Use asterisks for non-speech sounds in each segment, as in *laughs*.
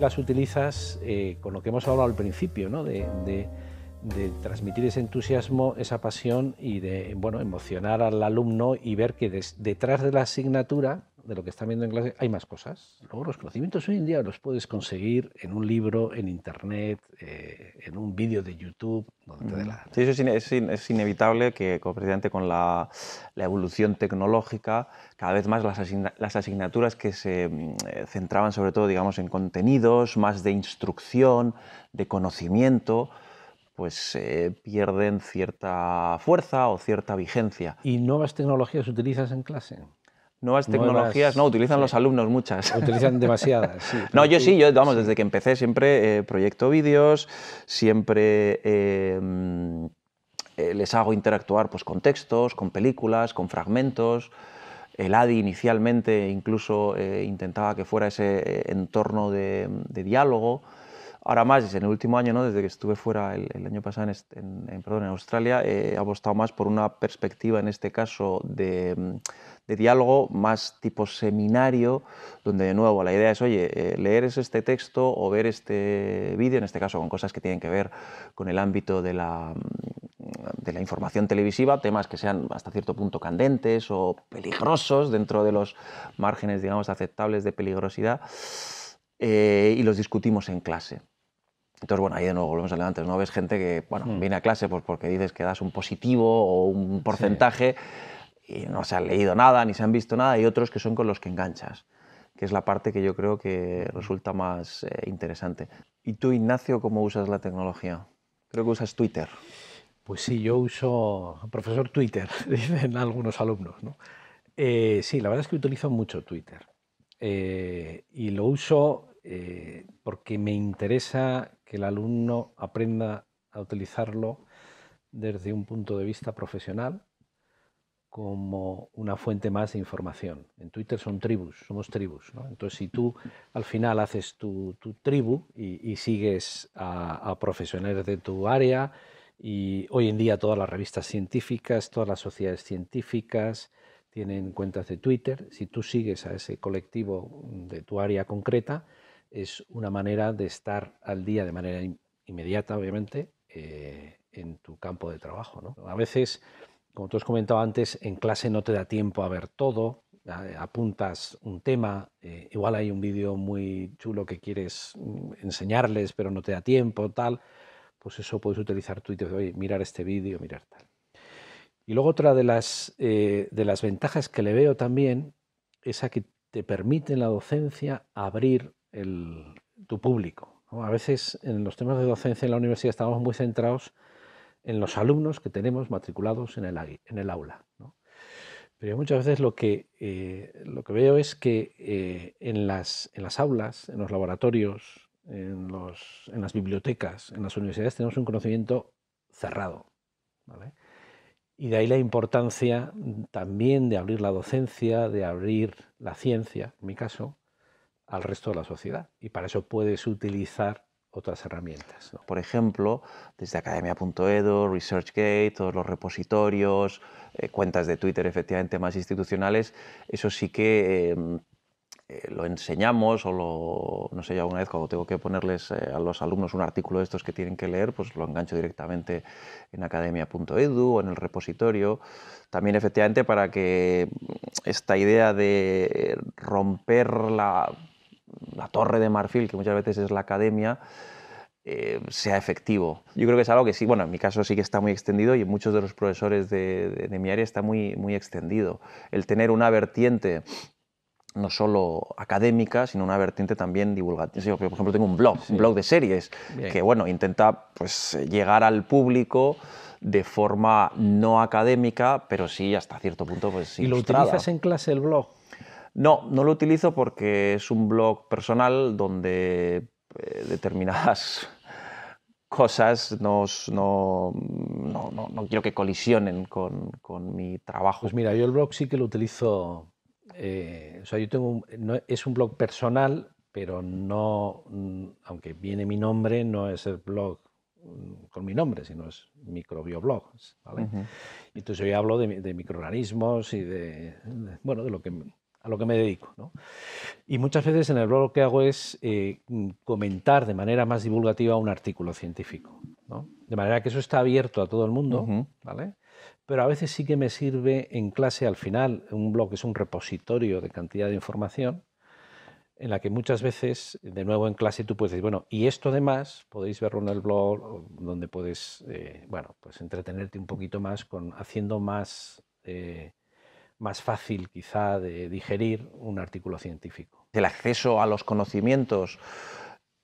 las utilizas eh, con lo que hemos hablado al principio, ¿no? de, transmitir ese entusiasmo, esa pasión y de bueno, emocionar al alumno y ver que detrás de la asignatura de lo que están viendo en clase, hay más cosas. Luego los conocimientos hoy en día los puedes conseguir en un libro, en internet, eh, en un vídeo de YouTube, donde te Sí, eso es, inevitable que, precisamente con la, evolución tecnológica, cada vez más las, asignaturas que se mm, eh, centraban sobre todo, digamos, en contenidos, más de instrucción, de conocimiento, pues eh, pierden cierta fuerza o cierta vigencia. ¿Y nuevas tecnologías utilizas en clase? nuevas tecnologías, no, utilizan los alumnos muchas. Utilizan *laughs* demasiadas, sí. no, yo sí, yo, vamos, desde que empecé siempre eh, proyecto vídeos, siempre em, eh, les hago interactuar pues, con textos, con películas, con fragmentos. El ADI inicialmente incluso eh, intentaba que fuera ese entorno de, diálogo. Ahora más, en el último año, ¿no? desde que estuve fuera el, año pasado, en, en, perdón, en Australia, he apostado más por una perspectiva, en este caso, de de diálogo más tipo seminario, donde de nuevo la idea es, oye, eh, leer este texto o ver este vídeo, en este caso con cosas que tienen que ver con el ámbito de la, mm, de la información televisiva, temas que sean hasta cierto punto candentes o peligrosos dentro de los márgenes, digamos, aceptables de peligrosidad, eh, y los discutimos en clase. Entonces, bueno, ahí de nuevo volvemos al antes, ¿no? Ves gente que, bueno, mm. viene a clase pues porque dices que das un positivo o un porcentaje y no se han leído nada, ni se han visto nada, y otros que son con los que enganchas, que es la parte que yo creo que resulta más eh, interesante. ¿Y tú, Ignacio, cómo usas la tecnología? Creo que usas Twitter. Pues sí, yo uso profesor Twitter, *laughs* dicen algunos alumnos. ¿no? Eh, sí, la verdad es que utilizo mucho Twitter. Eh, y lo uso porque me interesa que el alumno aprenda a utilizarlo desde un punto de vista profesional, como una fuente más de información. En Twitter son tribus, somos tribus. Entonces, si tú al final haces tu, tribu y, sigues a, profesionales de tu área, y hoy en día todas las revistas científicas, todas las sociedades científicas tienen cuentas de Twitter, si tú sigues a ese colectivo de tu área concreta, es una manera de estar al día de manera inmediata, obviamente, eh, en tu campo de trabajo. A veces como tú has comentado antes, en clase no te da tiempo a ver todo, apuntas un tema, eh, igual hay un vídeo muy chulo que quieres mm, enseñarles, pero no te da tiempo, tal, pues eso puedes utilizar Twitter, oye, mirar este vídeo, mirar tal. Y luego otra de las, eh, de las ventajas que le veo también es a que te permite en la docencia abrir tu público. A veces en los temas de docencia en la universidad estamos muy centrados en los alumnos que tenemos matriculados en el, en el aula. ¿no? Pero muchas veces lo que, eh, lo que veo es que eh, en, las, en las aulas, en los laboratorios, en, las bibliotecas, en las universidades, tenemos un conocimiento cerrado. Y de ahí la importancia también de abrir la docencia, de abrir la ciencia, en mi caso, al resto de la sociedad. Y para eso puedes utilizar otras herramientas. Por ejemplo, desde academia.edu, ResearchGate, todos los repositorios, eh, cuentas de Twitter efectivamente más institucionales, eso sí que... Eh, eh, lo enseñamos o lo, no sé, ya alguna vez cuando tengo que ponerles a los alumnos un artículo de estos que tienen que leer, pues lo engancho directamente en academia.edu o en el repositorio. También efectivamente para que mm, esta idea de romper la la torre de marfil, que muchas veces es la academia, eh, sea efectivo. Yo creo que es algo que sí, bueno, en mi caso sí que está muy extendido y en muchos de los profesores de, mi área está muy, muy extendido. El tener una vertiente no solo académica, sino una vertiente también divulgativa. por ejemplo, tengo un blog, un blog de series, que bueno, intenta pues, llegar al público de forma no académica, pero sí hasta cierto punto pues ¿Y lo utilizas en clase el blog? No, no lo utilizo porque es un blog personal donde eh, determinadas *laughs* cosas no, quiero que colisionen con, mi trabajo. Pues mira, yo el blog sí que lo utilizo. Eh, yo tengo es un blog personal, pero no, mm, aunque viene mi nombre, no es el blog mm, con mi nombre, sino es Microbioblog. Entonces yo hablo de, microorganismos y de, bueno, de lo que a lo que me dedico. ¿no? Y muchas veces en el blog lo que hago es eh, comentar de manera más divulgativa un artículo científico. De manera que eso está abierto a todo el mundo, ¿vale? pero a veces sí que me sirve en clase al final. Un blog es un repositorio de cantidad de información en la que muchas veces, de nuevo en clase, tú puedes decir, bueno, y esto demás, podéis verlo en el blog, donde puedes, eh, bueno, pues entretenerte un poquito más con haciendo más... Eh, más fácil quizá de digerir un artículo científico. El acceso a los conocimientos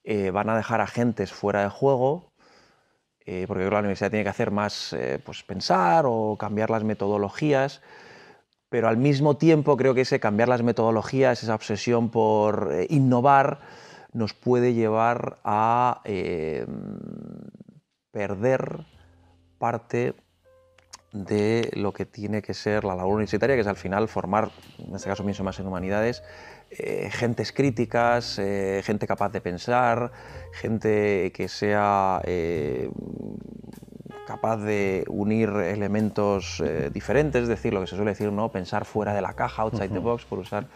eh, van a dejar a gentes fuera de juego, eh, porque la universidad tiene que hacer más eh, pues pensar o cambiar las metodologías, pero al mismo tiempo creo que ese cambiar las metodologías, esa obsesión por innovar, nos puede llevar a em, perder parte de lo que tiene que ser la labor universitaria, que es al final formar, en este caso pienso más en humanidades, eh, gentes críticas, eh, gente capaz de pensar, gente que sea eh, capaz de unir elementos diferentes, es decir, lo que se suele decir, ¿no? pensar fuera de la caja, outside the box, por usar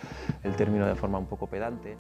el término de forma un poco pedante.